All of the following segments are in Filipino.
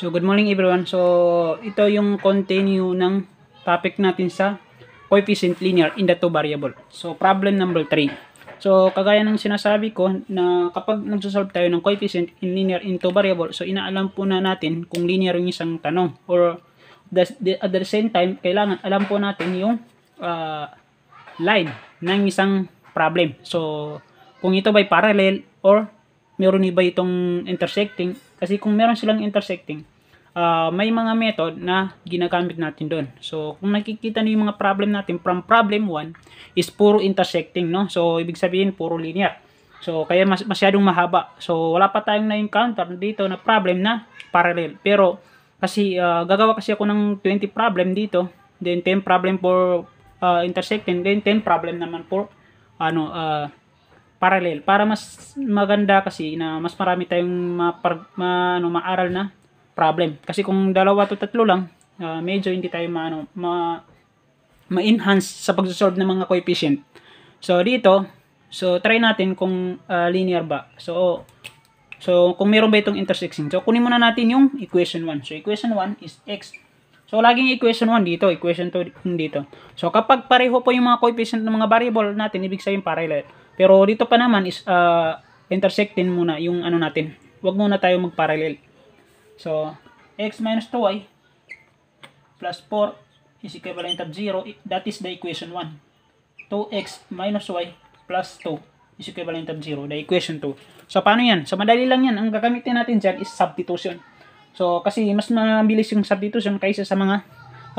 So, good morning everyone. So, ito yung continue ng topic natin sa coefficient linear in the two variable. So, problem number 3. So, kagaya ng sinasabi ko na kapag nagsosolve tayo ng coefficient in linear in two variable, so inaalam po na natin kung linear yung isang tanong or the, the, at the same time, kailangan alam po natin yung uh, line ng isang problem. So, kung ito ba'y parallel or meron ni ba itong intersecting kasi kung meron silang intersecting uh, may mga method na ginagamit natin doon. So, kung nakikita niyo yung mga problem natin, from problem 1 is puro intersecting, no? So, ibig sabihin, puro linear. So, kaya mas masyadong mahaba. So, wala pa tayong na-encounter dito na problem na parallel. Pero, kasi uh, gagawa kasi ako ng 20 problem dito, then 10 problem for uh, intersecting, then 10 problem naman for ano, uh, parallel. Para mas maganda kasi na mas marami tayong ma, ma, ano, maaral na problem. Kasi kung dalawa to tatlo lang, uh, medyo hindi tayo maano, ma, ma-enhance sa pagsosolve ng mga coefficient. So, dito, so try natin kung uh, linear ba. So, so kung meron ba itong intersection. So, kunin muna natin yung equation 1. So, equation 1 is x. So, laging equation 1 dito, equation 2 dito. So, kapag pareho po yung mga coefficient ng mga variable natin, ibig sabihin parallel. Pero dito pa naman is uh, ah, intersectin muna yung ano natin. Huwag muna tayo mag-parallel. So, x minus 2y plus 4 is equivalent of 0. That is the equation 1. 2x minus y plus 2 is equivalent of 0. The equation 2. So, paano yan? So, madali lang yan. Ang gagamitin natin dyan is substitution. So, kasi mas mabilis yung substitution kaysa sa mga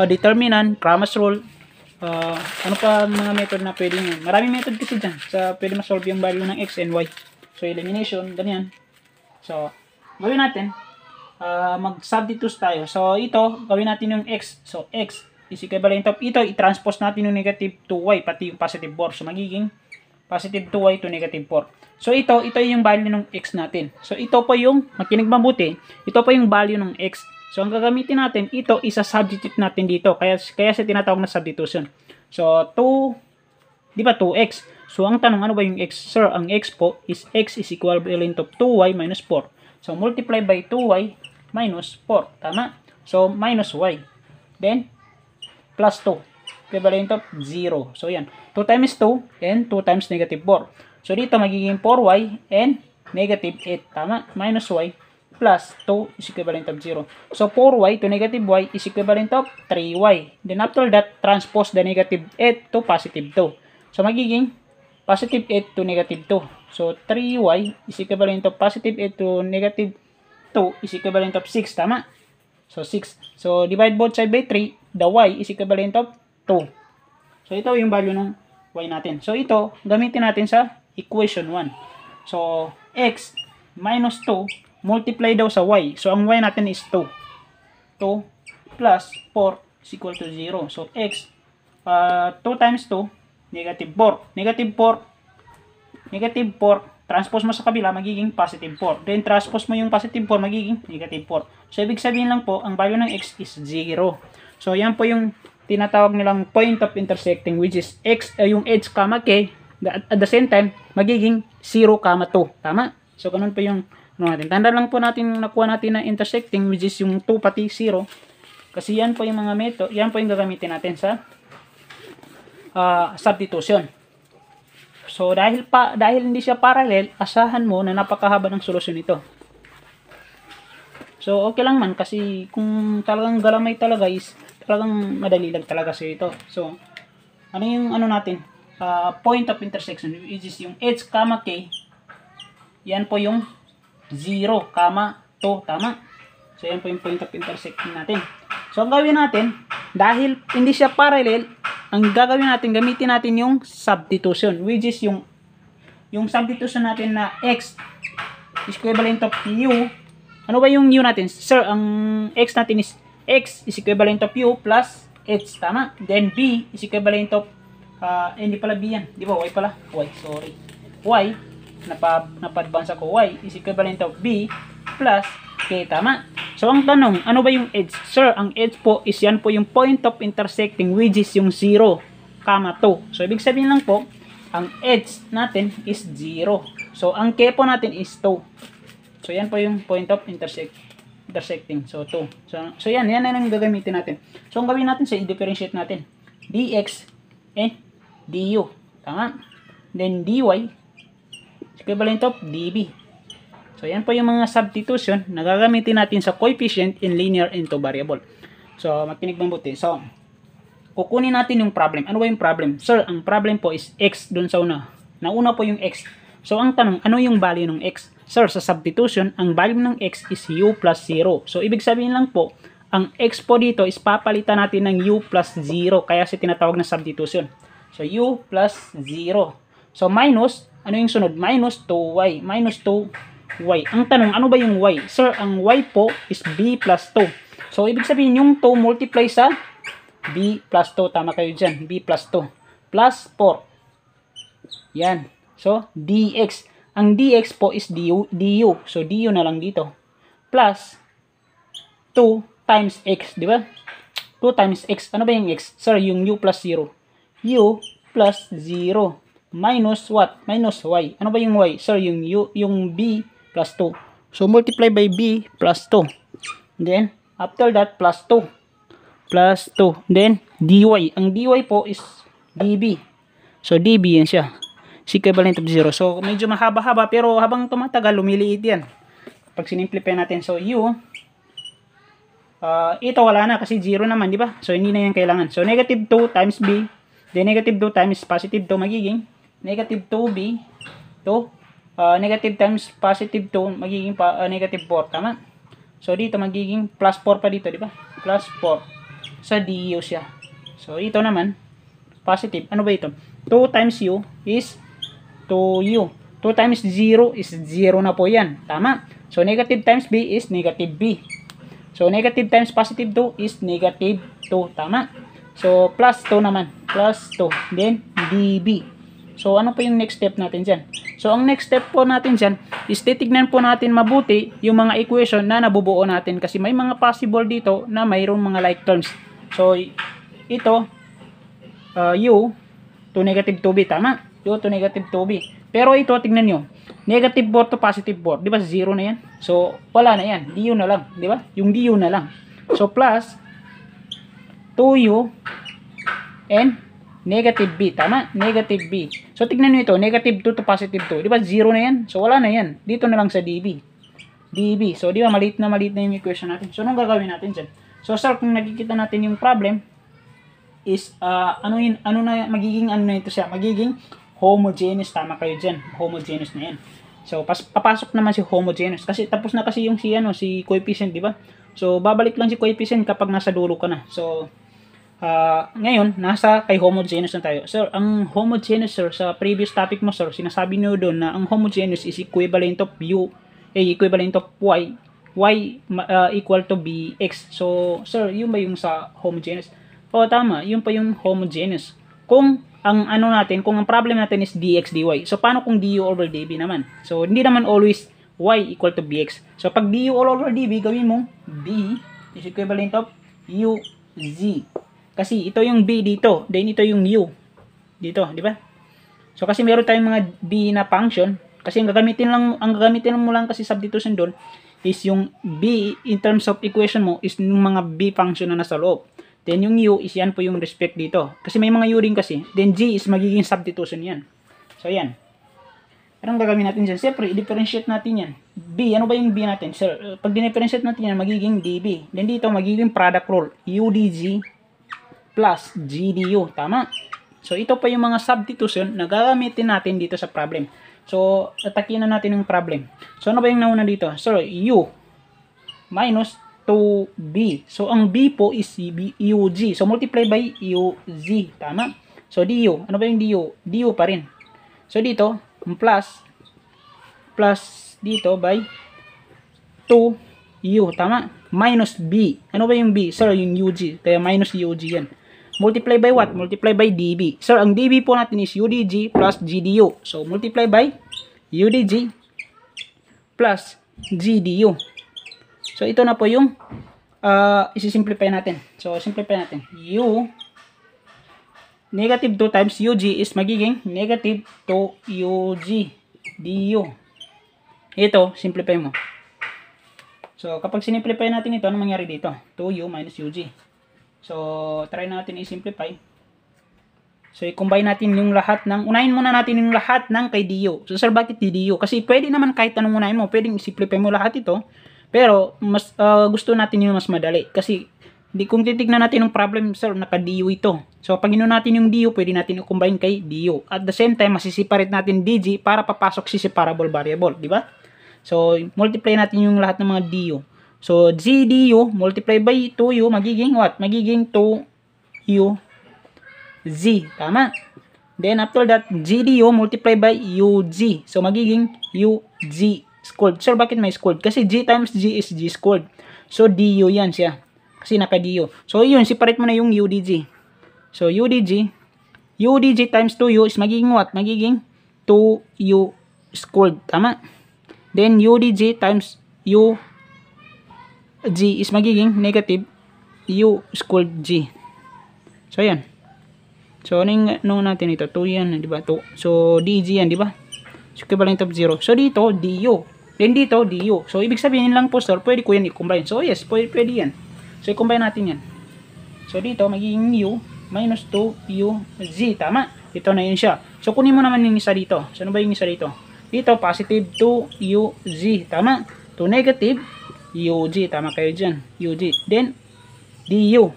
uh, determinant, Cramer's rule, uh, ano pa mga method na pwede nyo. Maraming method kasi dyan. Sa, pwede masolve yung value ng x and y. So, elimination, ganyan. So, gawin natin. Ah, mag-substitute tayo. So, ito, gawin natin yung x. So, x is equivalent of ito. I-transpose natin yung negative 2y, pati yung positive 4. So, magiging positive 2y to negative 4. So, ito, ito yung value ng x natin. So, ito po yung, makinig mabuti, ito po yung value ng x. So, ang gagamitin natin, ito, isa-substitute natin dito. Kaya, kaya siya tinatawag na substitution. So, 2, di ba 2x? So, ang tanong, ano ba yung x? Sir, ang x po is x is equivalent of 2y minus 4. So, multiply by 2y minus 4. Tama? So, minus y. Then, plus 2. Equivalent of 0. So, yan. 2 times 2 and 2 times negative 4. So, dito magiging 4y and negative 8. Tama? Minus y plus 2 is equivalent of 0. So, 4y to negative y is equivalent of 3y. Then, after that, transpose the negative 8 to positive 2. So, magiging positive 8 to negative 2. So, 3y is equivalent to positive 8 to negative 2 is equivalent of 6. Tama? So, 6. So, divide both side by 3. The y is equivalent of 2. So, ito yung value ng y natin. So, ito, gamitin natin sa equation 1. So, x minus 2 multiply daw sa y. So, ang y natin is 2. 2 plus 4 is equal to 0. So, x uh, 2 times 2 negative 4. Negative 4 negative 4 transpose mo sa kabila, magiging positive 4. Then, transpose mo yung positive 4, magiging negative 4. So, ibig sabihin lang po, ang value ng x is 0. So, yan po yung tinatawag nilang point of intersecting, which is x, uh, yung h, k, at the same time, magiging 0, 2. Tama? So, ganun po yung ano natin. Tanda lang po natin yung nakuha natin na intersecting, which is yung 2 pati 0. Kasi yan po yung mga meto, yan po yung gagamitin natin sa uh, substitution. So dahil pa dahil hindi siya parallel, asahan mo na napakahaba ng solusyon nito. So okay lang man kasi kung talagang galamay talaga is talagang madali lang talaga sa ito. So ano yung ano natin? Uh, point of intersection which is yung h, k. Yan po yung 0, to tama? So yan po yung point of intersection natin. So, ang gawin natin, dahil hindi siya parallel, ang gagawin natin, gamitin natin yung substitution, which is yung yung substitution natin na x is equivalent of u. Ano ba yung u natin? Sir, ang x natin is x is equivalent of u plus h, tama? Then b is equivalent of, uh, eh, hindi pala b yan. Di ba? y pala? y, sorry. y, napa, napa ako. y is equivalent of b plus Okay, tama. So ang tanong, ano ba yung edge? Sir, ang edge po is yan po yung point of intersecting which is yung 0, 2. So ibig sabihin lang po, ang edge natin is 0. So ang k po natin is 2. So yan po yung point of intersect intersecting. So 2. So, so yan, yan na yung gagamitin natin. So ang gawin natin sa i-differentiate natin. dx and du. Tama? Then dy is equivalent of db. So, yan po yung mga substitution na gagamitin natin sa coefficient in linear into variable. So, makinig mabuti. So, kukunin natin yung problem. Ano ba yung problem? Sir, ang problem po is x dun sa una. Nauna po yung x. So, ang tanong, ano yung value ng x? Sir, sa substitution, ang value ng x is u plus 0. So, ibig sabihin lang po, ang x po dito is papalitan natin ng u plus 0. Kaya siya tinatawag na substitution. So, u plus 0. So, minus, ano yung sunod? Minus 2y. Minus 2 y. Ang tanong, ano ba yung y? Sir, ang y po is b plus 2. So, ibig sabihin yung 2 multiply sa b plus 2. Tama kayo dyan. b plus 2. Plus 4. Yan. So, dx. Ang dx po is du. du. So, du na lang dito. Plus 2 times x. Di ba? 2 times x. Ano ba yung x? Sir, yung u plus 0. u plus 0 minus what? Minus y. Ano ba yung y? Sir, yung u, yung b plus 2. So, multiply by B plus 2. Then, after that, plus 2. Plus 2. Then, dy. Ang dy po is db. So, db yan siya. C equivalent of 0. So, medyo mahaba-haba pero habang tumatagal, lumiliit yan. Pag sinimplify natin, so u, uh, ito wala na kasi 0 naman, di ba? So, hindi na yan kailangan. So, negative 2 times b, then negative 2 times positive 2 magiging negative 2b to uh, negative times positive 2 magiging pa, uh, negative 4 tama so dito magiging plus 4 pa dito di ba plus 4 sa so, du siya so ito naman positive ano ba ito 2 times u is 2u 2 times 0 is 0 na po yan tama so negative times b is negative b so negative times positive 2 is negative 2 tama so plus 2 naman plus 2 then db So, ano pa yung next step natin dyan? So, ang next step po natin dyan is titignan po natin mabuti yung mga equation na nabubuo natin kasi may mga possible dito na mayroong mga like terms. So, ito, uh, u to negative 2b, tama? u to negative 2b. Pero ito, tignan nyo, negative 4 to positive 4, di ba? Zero na yan. So, wala na yan, du na lang, di ba? Yung du na lang. So, plus 2u and Negative B. Tama? Negative B. So, tignan nyo ito. Negative 2 to positive 2. Di ba? 0 na yan. So, wala na yan. Dito na lang sa DB. DB. So, di ba? Maliit na maliit na yung equation natin. So, anong gagawin natin dyan? So, sir, kung nakikita natin yung problem, is, uh, ano, yun, ano na, magiging ano na ito siya? Magiging homogeneous. Tama kayo dyan. Homogeneous na yan. So, pas, papasok naman si homogeneous. Kasi tapos na kasi yung si, ano, si coefficient, di ba? So, babalik lang si coefficient kapag nasa dulo ka na. So, Uh, ngayon, nasa kay homogeneous na tayo. Sir, ang homogeneous sir, sa previous topic mo sir, sinasabi niyo doon na ang homogeneous is equivalent of u, eh, equivalent of y, y uh, equal to bx. So, sir, yun ba yung sa homogeneous? O, tama, yun pa yung homogeneous. Kung ang ano natin, kung ang problem natin is dx dy. So, paano kung du over dv naman? So, hindi naman always y equal to bx. So, pag du all over dv, gawin mong b is equivalent of u uz. Kasi ito yung B dito, then ito yung U. Dito, di ba? So kasi meron tayong mga B na function, kasi ang gagamitin lang ang gagamitin mo lang kasi substitution doon is yung B in terms of equation mo is yung mga B function na nasa loob. Then yung U is yan po yung respect dito. Kasi may mga U rin kasi. Then G is magiging substitution yan. So yan. Anong gagawin natin dyan? Siyempre, i-differentiate natin yan. B, ano ba yung B natin? Sir, uh, pag di-differentiate natin yan, magiging DB. Then dito, magiging product rule. UDG plus GDU. Tama? So, ito pa yung mga substitution na gagamitin natin dito sa problem. So, atakin na natin yung problem. So, ano ba yung nauna dito? So, U minus 2B. So, ang B po is UG. So, multiply by UG. Tama? So, DU. Ano ba yung DU? DU pa rin. So, dito, plus plus dito by 2U. Tama? Minus B. Ano ba yung B? Sir, yung UG. Kaya minus UG yan multiply by what? Multiply by dB. Sir, ang dB po natin is UDG plus GDU. So, multiply by UDG plus GDU. So, ito na po yung uh, isisimplify natin. So, simplify natin. U negative 2 times UG is magiging negative 2 UG DU. Ito, simplify mo. So, kapag sinimplify natin ito, ano mangyari dito? 2U minus UG. So, try natin i-simplify. So, i-combine natin yung lahat ng, unahin muna natin yung lahat ng kay Dio. So, sir, bakit DU? Kasi pwede naman kahit anong unahin mo, pwedeng i-simplify mo lahat ito. Pero, mas uh, gusto natin yung mas madali. Kasi, di, kung titignan natin yung problem, sir, naka dio ito. So, pag natin yung Dio, pwede natin i-combine kay Dio. At the same time, masiseparate natin DG para papasok si separable variable, di ba? So, multiply natin yung lahat ng mga Dio. So, g du multiply by 2u magiging what? Magiging 2u z. Tama? Then, after that, g multiply by ug. So, magiging ug squared. Sir, bakit may squared? Kasi g times g is g squared. So, du yan siya. Kasi naka-du. So, yun, separate mo na yung udg. So, udg, udg times 2u is magiging what? Magiging 2u squared. Tama? Then, udg times u G is magiging negative U squared G. So, ayan. So, ano nung ano natin ito? 2 yan, di ba? 2. So, DG yan, di ba? So, equivalent of 0. So, dito, DU. Then, dito, DU. So, ibig sabihin lang po, sir, pwede ko yan i-combine. So, yes, pwede, pwede yan. So, i-combine natin yan. So, dito, magiging U minus 2U Z. Tama. Ito na yun siya. So, kunin mo naman yung isa dito. So, ano ba yung isa dito? Dito, positive 2U Z. Tama. 2 negative UG. Tama kayo dyan. UG. Then, DU.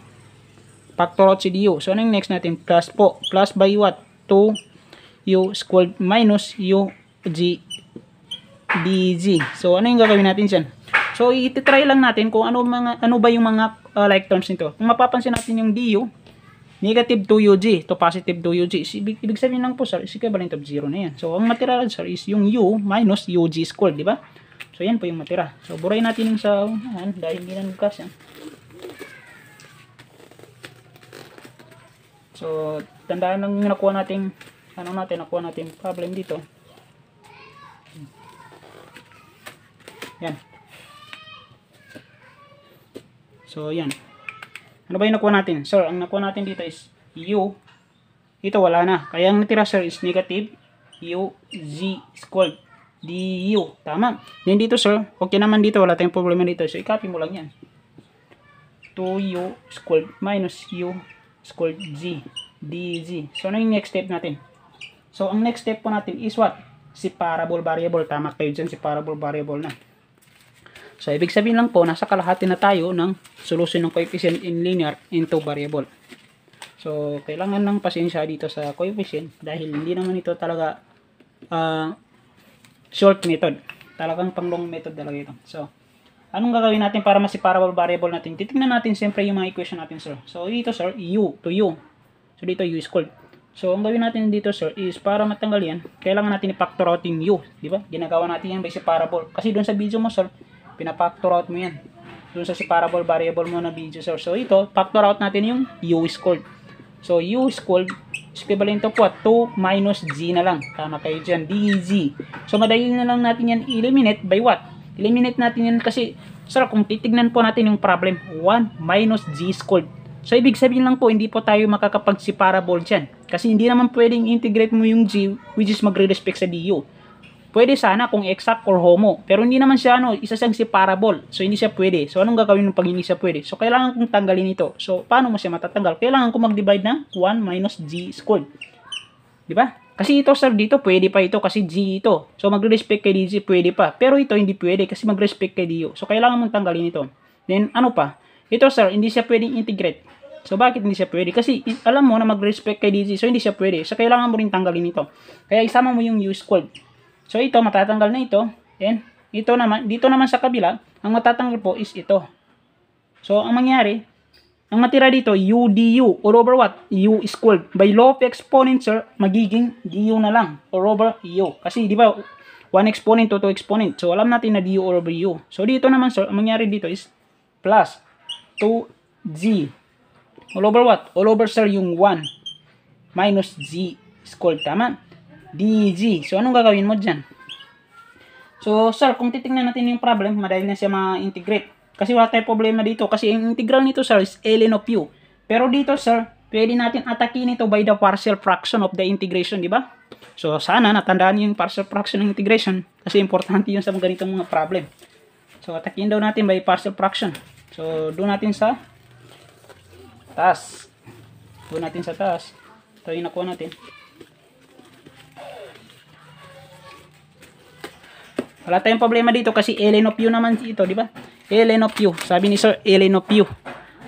Factor out si DU. So, anong next natin? Plus po. Plus by what? 2 U squared minus UG DG. So, ano yung gagawin natin dyan? So, ititry lang natin kung ano, mga, ano ba yung mga uh, like terms nito. Kung mapapansin natin yung DU, negative 2UG to positive 2UG. Ibig, ibig sabihin lang po, sir, is equivalent of 0 na yan. So, ang matira, sir, is yung U minus UG squared, di ba? So yan po yung matira. So buray natin yung sa unahan dahil hindi na nagkas yan. Eh. So tandaan ng nakuha natin ano natin nakuha natin problem dito. Yan. So yan. Ano ba yung nakuha natin? Sir, ang nakuha natin dito is U. Ito wala na. Kaya ang natira sir is negative U Z squared. DU. Tama. Then dito sir, okay naman dito. Wala tayong problema dito. So i-copy mo lang yan. 2U squared minus U squared Z. DG. So ano yung next step natin? So ang next step po natin is what? Separable variable. Tama kayo dyan. Separable variable na. So ibig sabihin lang po, nasa kalahati na tayo ng solution ng coefficient in linear into variable. So kailangan ng pasensya dito sa coefficient dahil hindi naman ito talaga uh, short method. Talagang pang long method talaga ito. So, anong gagawin natin para mas masiparable variable natin? Titingnan natin siyempre yung mga equation natin, sir. So, dito, sir, u to u. So, dito u is called. So, ang gawin natin dito, sir, is para matanggal yan, kailangan natin i-factor out yung u. Di ba? Ginagawa natin yan by separable. Kasi doon sa video mo, sir, pina-factor out mo yan. Doon sa separable variable mo na video, sir. So, ito, factor out natin yung u is called. So, U is equal, is equivalent to po, 2 minus G na lang. Tama kayo dyan, DG. E so, madali na lang natin yan eliminate by what? Eliminate natin yan kasi, sir, kung titignan po natin yung problem, 1 minus G is called. So, ibig sabihin lang po, hindi po tayo makakapag-separable dyan. Kasi hindi naman pwedeng integrate mo yung G, which is magre-respect sa DU. Pwede sana kung exact or homo. Pero hindi naman siya ano, isa siyang separable. So hindi siya pwede. So anong gagawin ng pag hindi siya pwede? So kailangan kong tanggalin ito. So paano mo siya matatanggal? Kailangan kong mag-divide ng 1 minus g squared. Di ba? Kasi ito sir dito pwede pa ito kasi g ito. So magre-respect kay dg pwede pa. Pero ito hindi pwede kasi magre-respect kay du. So kailangan mong tanggalin ito. Then ano pa? Ito sir hindi siya pwedeng integrate. So, bakit hindi siya pwede? Kasi alam mo na mag-respect kay DG, so hindi siya pwede. So, kailangan mo rin tanggalin ito. Kaya isama mo yung u squared. So ito matatanggal na ito. Then ito naman dito naman sa kabila, ang matatanggal po is ito. So ang mangyari, ang matira dito UDU or over what? u squared. By law of exponents sir, magiging du na lang or over u. Kasi di ba 1 exponent to 2 exponent. So alam natin na du or over u. So dito naman sir, ang mangyari dito is plus 2g all over what? All over sir yung 1 minus g squared. Tama? DG. So, anong gagawin mo dyan? So, sir, kung titingnan natin yung problem, madahil na siya ma-integrate. Kasi wala tayong problema dito. Kasi yung integral nito, sir, is ln of u. Pero dito, sir, pwede natin atakin ito by the partial fraction of the integration, di ba? So, sana natandaan yung partial fraction ng integration. Kasi importante yun sa mga ganitong mga problem. So, atakin daw natin by partial fraction. So, doon natin sa taas. Doon natin sa taas. Ito yung nakuha natin. Wala tayong problema dito kasi ln of u naman ito, di ba? ln of u. Sabi ni sir, ln of u.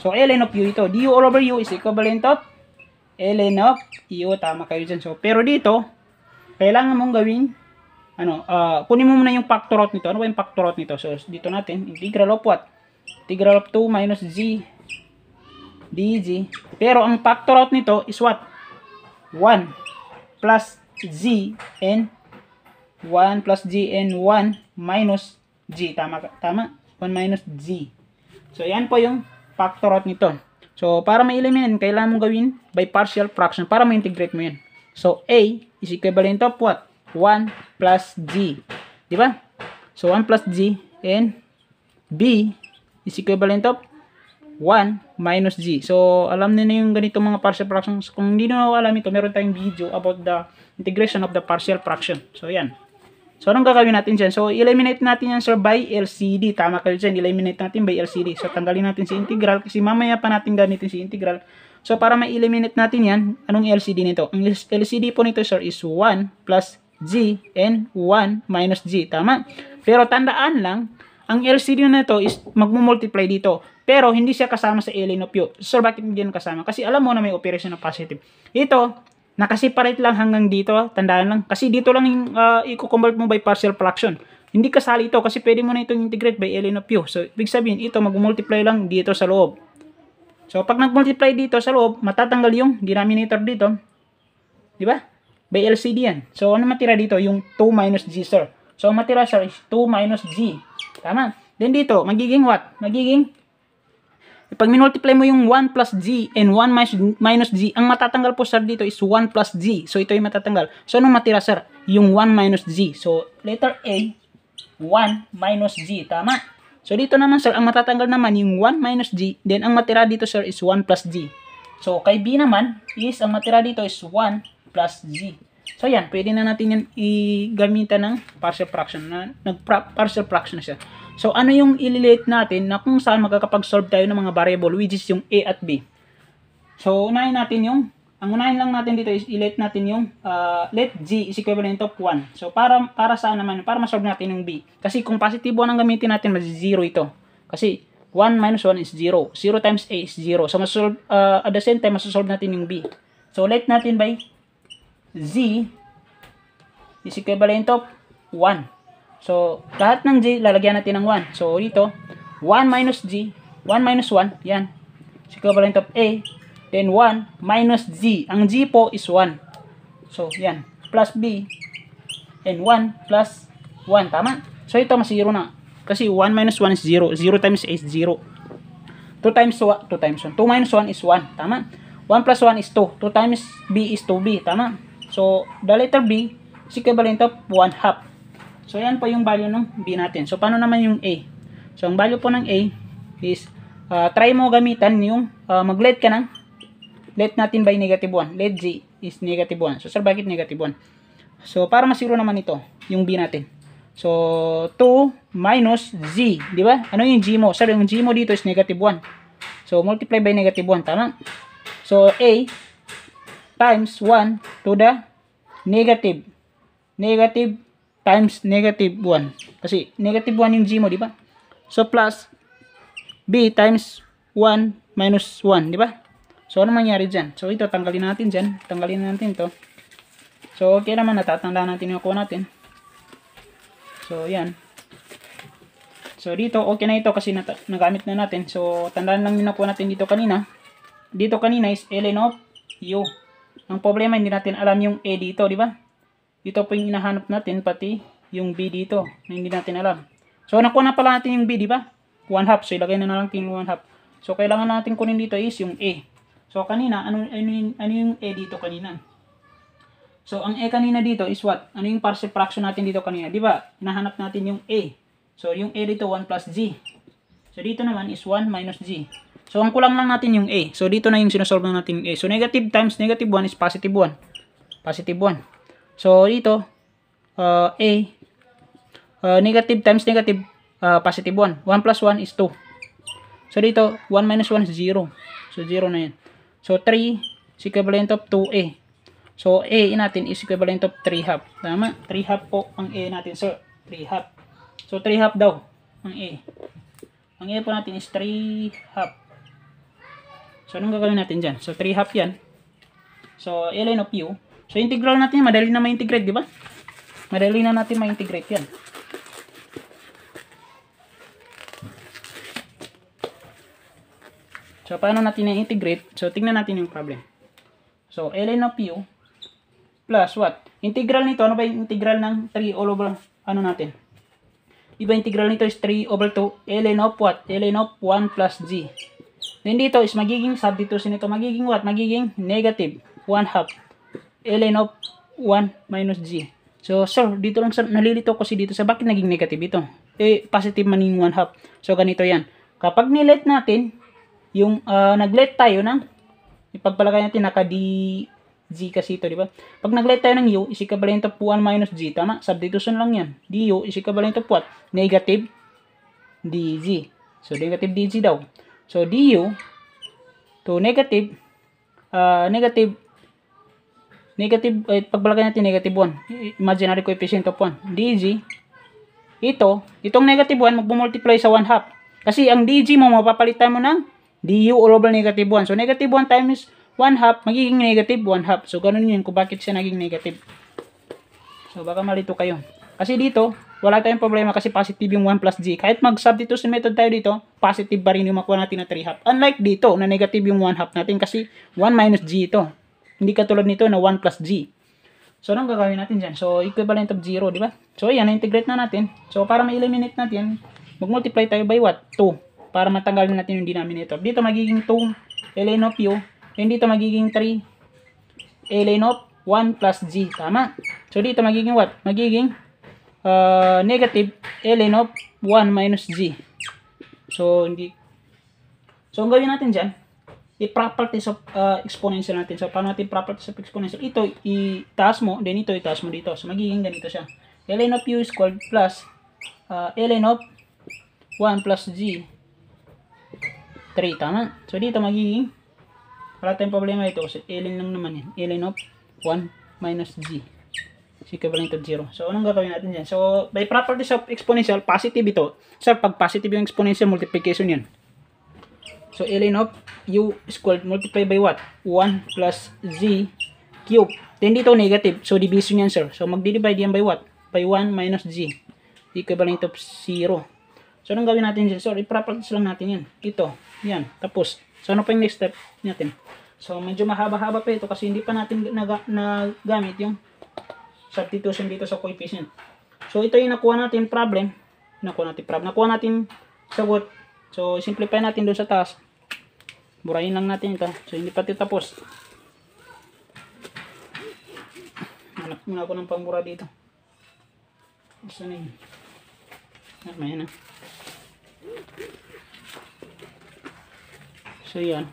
So, ln of u ito. du all over u is equivalent of ln of u. Tama kayo dyan. So, pero dito, kailangan mong gawin, ano, uh, kunin mo muna yung factor out nito. Ano ba yung factor out nito? So, dito natin, integral of what? Integral of 2 minus g dg. Pero, ang factor out nito is what? 1 plus g and 1 plus gn 1 minus g. Tama, tama. 1 minus g. So, yan po yung factor out nito. So, para ma-eliminate, kailangan mong gawin by partial fraction para ma-integrate mo yan. So, a is equivalent of what? 1 plus g. Di ba? So, 1 plus g and b is equivalent of 1 minus g. So, alam niyo na yung ganito mga partial fractions. Kung hindi nyo alam ito, meron tayong video about the integration of the partial fraction. So, yan. So, anong gagawin natin dyan? So, eliminate natin yan, sir, by LCD. Tama kayo dyan. Eliminate natin by LCD. So, tanggalin natin si integral kasi mamaya pa natin gamitin si integral. So, para ma-eliminate natin yan, anong LCD nito? Ang LCD po nito, sir, is 1 plus G and 1 minus G. Tama? Pero tandaan lang, ang LCD na ito is magmumultiply dito. Pero, hindi siya kasama sa ln of u. Sir, bakit hindi yan kasama? Kasi alam mo na may operation na positive. Ito, Nakaseparate lang hanggang dito, ah. tandaan lang. Kasi dito lang yung uh, i-convert mo by partial fraction. Hindi kasali ito kasi pwede mo na itong integrate by ln of u. So, big sabihin, ito mag-multiply lang dito sa loob. So, pag nag-multiply dito sa loob, matatanggal yung denominator dito. Di ba? By LCD yan. So, ano matira dito? Yung 2 minus g, sir. So, matira, sir, is 2 minus g. Tama. Then dito, magiging what? Magiging pag minultiply mo yung 1 plus g and 1 minus g, ang matatanggal po sir dito is 1 plus g. So ito yung matatanggal. So anong matira sir? Yung 1 minus g. So letter A, 1 minus g. Tama? So dito naman sir, ang matatanggal naman yung 1 minus g. Then ang matira dito sir is 1 plus g. So kay B naman is ang matira dito is 1 plus g. So yan, pwede na natin yan i-gamitan ng partial fraction nag-partial fraction na siya. So ano yung ililate natin na kung saan magkakapag-solve tayo ng mga variable which is yung A at B. So unahin natin yung, ang unahin lang natin dito is ilate natin yung uh, let G is equivalent of 1. So para, para saan naman, para ma-solve natin yung B. Kasi kung positive 1 ang gamitin natin, mas 0 ito. Kasi 1 minus 1 is 0. 0 times A is 0. So masolve, uh, ah, at the same time, masosolve natin yung B. So let natin by Z is equivalent of 1. So, lahat ng g, lalagyan natin ng 1. So, dito, 1 minus g, 1 minus 1, yan. It's equivalent of a. Then, 1 minus g. Ang g po is 1. So, yan. Plus b. And 1 plus 1. Tama? So, ito, mas 0 na. Kasi 1 minus 1 is 0. 0 times a is 0. 2 times 1, 2 times 1. 2 minus 1 is 1. Tama? 1 plus 1 is 2. 2 times b is 2b. Tama? So, the letter b is equivalent of 1 half. So, yan po yung value ng B natin. So, paano naman yung A? So, ang value po ng A is, uh, try mo gamitan yung uh, mag-let ka ng let natin by negative 1. Let G is negative 1. So, sir, bakit negative 1? So, para masiro naman ito, yung B natin. So, 2 minus Z. Di ba? Ano yung G mo? Sir, yung G mo dito is negative 1. So, multiply by negative 1. Tama? So, A times 1 to the negative. Negative times negative 1. Kasi negative 1 yung g mo, di ba? So, plus b times 1 minus 1, di ba? So, ano mangyari dyan? So, ito, tanggalin natin dyan. Tanggalin natin to. So, okay naman, natatandaan natin yung kuha natin. So, yan. So, dito, okay na ito kasi nagamit na natin. So, tandaan lang yung nakuha natin dito kanina. Dito kanina is ln of u. Ang problema, hindi natin alam yung a dito, di ba? ito po yung hinahanap natin pati yung B dito na hindi natin alam. So nakuha na pala natin yung B, di ba? 1 half. So ilagay na na lang yung 1 half. So kailangan natin kunin dito is yung A. So kanina, ano, ano, yung, ano yung A dito kanina? So ang A kanina dito is what? Ano yung partial fraction natin dito kanina? Di ba? Hinahanap natin yung A. So yung A dito 1 plus G. So dito naman is 1 minus G. So ang kulang lang natin yung A. So dito na yung sinosolve na natin yung A. So negative times negative 1 is positive 1. Positive 1. So, dito, uh, A, uh, negative times negative, uh, positive 1. 1 plus 1 is 2. So, dito, 1 minus 1 is 0. So, 0 na yan. So, 3 is equivalent of 2A. So, A natin is equivalent of 3 half. Tama? 3 half po ang A natin, sir. 3 half. So, 3 half daw ang A. Ang A po natin is 3 half. So, anong gagawin natin dyan? So, 3 half yan. So, A line of U So, integral natin yan. Madali na ma-integrate, di ba? Madali na natin ma-integrate yan. So, paano natin i integrate So, tingnan natin yung problem. So, ln of u plus what? Integral nito, ano ba yung integral ng 3 all over, ano natin? Diba integral nito is 3 over 2 ln of what? ln of 1 plus g. Then dito is magiging substitution nito. Magiging what? Magiging negative 1 half ln of 1 minus g. So, sir, dito lang, sir, nalilito kasi dito sa bakit naging negative ito. Eh, positive man yung 1 half. So, ganito yan. Kapag nilet natin, yung uh, naglet tayo ng, ipagpalagay natin naka D, G kasi ito, di ba? Pag naglet tayo ng U, is equivalent po 1 minus G. Tama, substitution lang yan. DU is equivalent po what? Negative DG. So, negative DG daw. So, DU to negative, uh, negative negative, eh, pagbalagay natin negative 1. Imaginary coefficient of 1. DG, ito, itong negative 1, magmultiply sa 1 half. Kasi ang DG mo, mapapalitan mo ng DU all over negative 1. So, negative 1 times 1 half, magiging negative 1 half. So, ganun yun kung bakit siya naging negative. So, baka malito kayo. Kasi dito, wala tayong problema kasi positive yung 1 plus g. Kahit mag-substitution method tayo dito, positive pa rin yung makuha natin na 3 half. Unlike dito, na negative yung 1 half natin kasi 1 minus g ito. Hindi katulad nito na 1 plus g. So, anong gagawin natin dyan? So, equivalent of 0, di ba? So, ayan, integrate na natin. So, para ma-eliminate natin, mag-multiply tayo by what? 2. Para matanggal natin yung denominator. Dito magiging 2 ln of u. And dito magiging 3 ln of 1 plus g. Tama? So, dito magiging what? Magiging uh, negative ln of 1 minus g. So, hindi. So, ang gawin natin dyan, i-properties of uh, ah, exponential natin. So, paano natin properties of exponential? Ito, itaas mo, then ito, itaas mo dito. So, magiging ganito siya. ln of u is equal plus uh, ah, ln of 1 plus g 3. Tama? So, dito magiging wala tayong problema ito kasi ln lang naman yan. ln of 1 minus g is equivalent to 0. So, anong gagawin natin dyan? So, by properties of exponential, positive ito. Sir, pag positive yung exponential, multiplication yan. So, ln of u is equal multiply by what? 1 plus z cube. Then dito negative. So, division yan sir. So, magdi-divide yan by what? By 1 minus z. The equivalent of 0. So, anong gawin natin sir? So, i-properties lang natin yan. Ito. Yan. Tapos. So, ano pa yung next step natin? So, medyo mahaba-haba pa ito kasi hindi pa natin nagamit yung substitution dito sa coefficient. So, ito yung nakuha natin problem. Nakuha natin problem. Nakuha natin sagot. So, simplify natin doon sa task burahin lang natin ito so hindi pa ito tapos hanap muna ako ng pangmura dito gusto na yun ah, may na so yan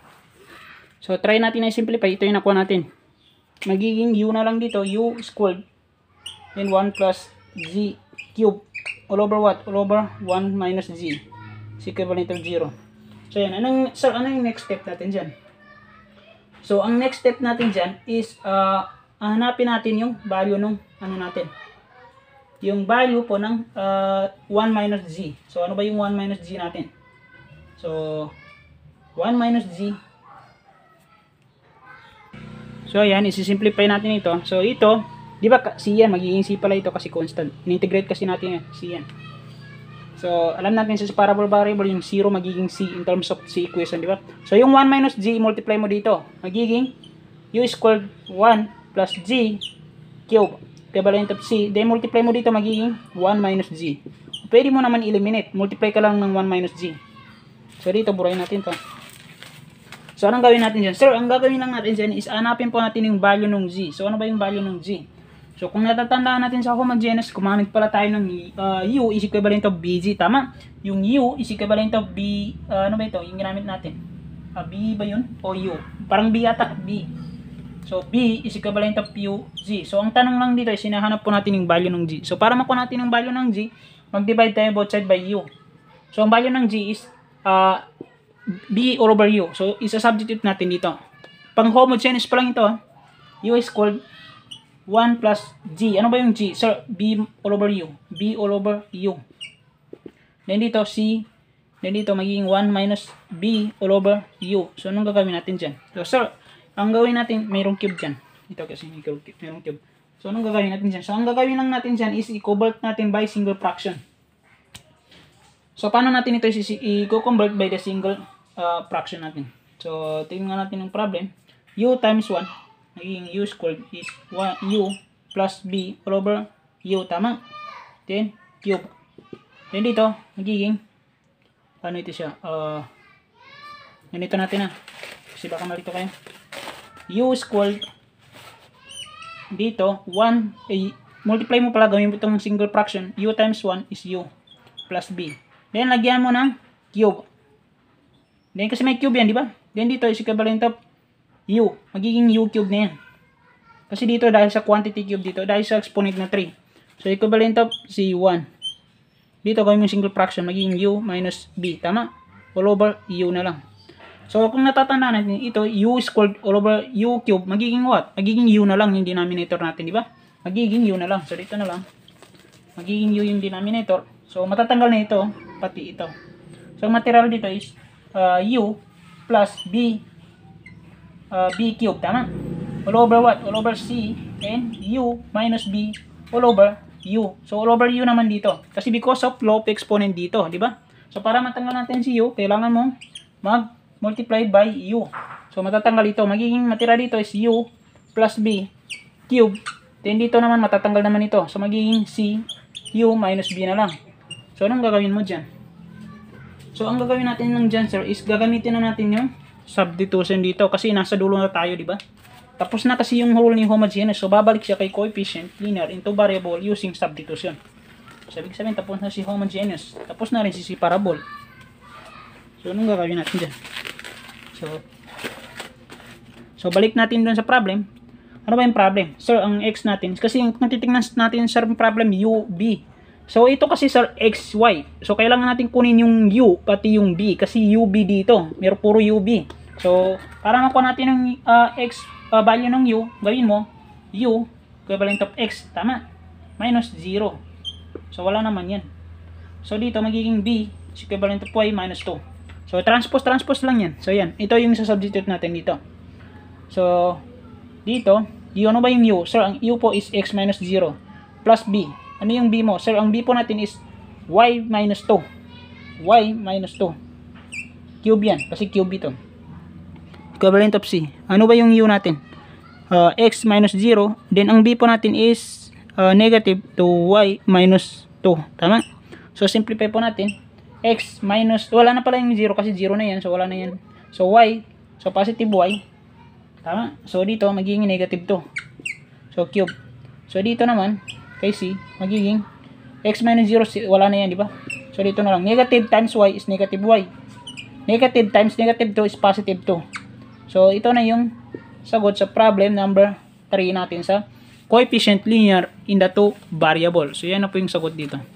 so try natin na i simplify ito yung nakuha natin magiging u na lang dito u squared then 1 plus z cube all over what? all over 1 minus z is equivalent to 0 So, yan. Anong, sir, ano yung next step natin dyan? So, ang next step natin dyan is, uh, hanapin natin yung value nung, ano natin, yung value po ng uh, ah, 1 minus g. So, ano ba yung 1 minus g natin? So, 1 minus g. So, ayan, isisimplify natin ito. So, ito, di ba, si yan, magiging c pala ito kasi constant. Integrate kasi natin yan, si yan. So, alam natin sa separable variable, yung 0 magiging C in terms of C equation, di ba? So, yung 1 minus G, multiply mo dito. Magiging U squared 1 plus G cube. Equivalent of C. Then, multiply mo dito, magiging 1 minus G. Pwede mo naman eliminate. Multiply ka lang ng 1 minus G. So, dito, burahin natin to. So, anong gawin natin dyan? Sir, ang gagawin lang natin dyan is hanapin po natin yung value ng Z. So, ano ba yung value ng G? So, kung natatandaan natin sa homogeneous, gumamit pala tayo ng uh, U is equivalent of BG. Tama? Yung U is equivalent of B, uh, ano ba ito? Yung ginamit natin. Uh, B ba yun? O U? Parang B yata. B. So, B is equivalent of U, G. So, ang tanong lang dito ay sinahanap po natin yung value ng G. So, para makuha natin yung value ng G, mag-divide tayo both side by U. So, ang value ng G is uh, B all over U. So, isa-substitute natin dito. Pang homogeneous pa lang ito. U is called 1 plus G. Ano ba yung G? Sir, B all over U. B all over U. Then dito, C. Then dito, magiging 1 minus B all over U. So, anong gagawin natin dyan? So, sir, ang gawin natin, mayroong cube dyan. Ito kasi, mayroong cube. So, anong gagawin natin dyan? So, ang gagawin lang natin dyan is i-convert natin by single fraction. So, paano natin ito i-convert by the single uh, fraction natin? So, tingnan natin yung problem. U times 1 naging u squared is 1, u plus b all over u, tama? Then, cube. Then dito, magiging, ano ito siya? Uh, ganito natin ah. Kasi baka malito kayo. u squared dito, 1, eh, multiply mo pala, gawin mo itong single fraction. u times 1 is u plus b. Then, lagyan mo ng cube. Then, kasi may cube yan, di ba? Then, dito is equivalent of U. Magiging U cube na yan. Kasi dito dahil sa quantity cube dito, dahil sa exponent na 3. So, equivalent of C1. Dito gawin yung single fraction, magiging U minus B. Tama? All over U na lang. So, kung natatandaan natin ito, U squared all over U cube, magiging what? Magiging U na lang yung denominator natin, di ba? Magiging U na lang. So, dito na lang. Magiging U yung denominator. So, matatanggal na ito, pati ito. So, ang material dito is uh, U plus B Uh, b cube. Tama? All over what? All over c and u minus b all over u. So, all over u naman dito. Kasi because of slope exponent dito. Di ba? So, para matanggal natin si u, kailangan mo mag-multiply by u. So, matatanggal ito. Magiging matira dito is u plus b cube. Then, dito naman, matatanggal naman ito. So, magiging c u minus b na lang. So, anong gagawin mo dyan? So, ang gagawin natin lang dyan, sir, is gagamitin na natin yung substitution dito kasi nasa dulo na tayo, di ba? Tapos na kasi yung rule ni homogeneous. Eh. So, babalik siya kay coefficient linear into variable using substitution. So, ibig sabihin, tapos na si homogeneous. Eh. Tapos na rin si separable. So, anong gagawin natin dyan? So, so balik natin dun sa problem. Ano ba yung problem? Sir, ang x natin, kasi yung natitingnan natin, sa problem u, b. So, ito kasi sa XY. So, kailangan natin kunin yung U pati yung B kasi UB dito. Meron puro UB. So, para makuha natin ang uh, ah, X uh, value ng U, gawin mo U equivalent of X. Tama. Minus 0. So, wala naman yan. So, dito magiging B equivalent of Y minus 2. So, transpose, transpose lang yan. So, yan. Ito yung substitute natin dito. So, dito, U, ano ba yung U? Sir, ang U po is X minus 0 plus B. Ano yung B mo? Sir, ang B po natin is y minus 2. y minus 2. Cube yan. Kasi cube ito. Equivalent of C. Ano ba yung U natin? Uh, x minus 0. Then, ang B po natin is uh, negative to y minus 2. Tama? So, simplify po natin. x minus, wala na pala yung 0 kasi 0 na yan. So, wala na yan. So, y. So, positive y. Tama? So, dito, magiging negative 2. So, cube. So, dito naman, kay C, magiging x minus 0, wala na yan, di ba? So, dito na lang. Negative times y is negative y. Negative times negative 2 is positive 2. So, ito na yung sagot sa problem number 3 natin sa coefficient linear in the two variable. So, yan na po yung sagot dito.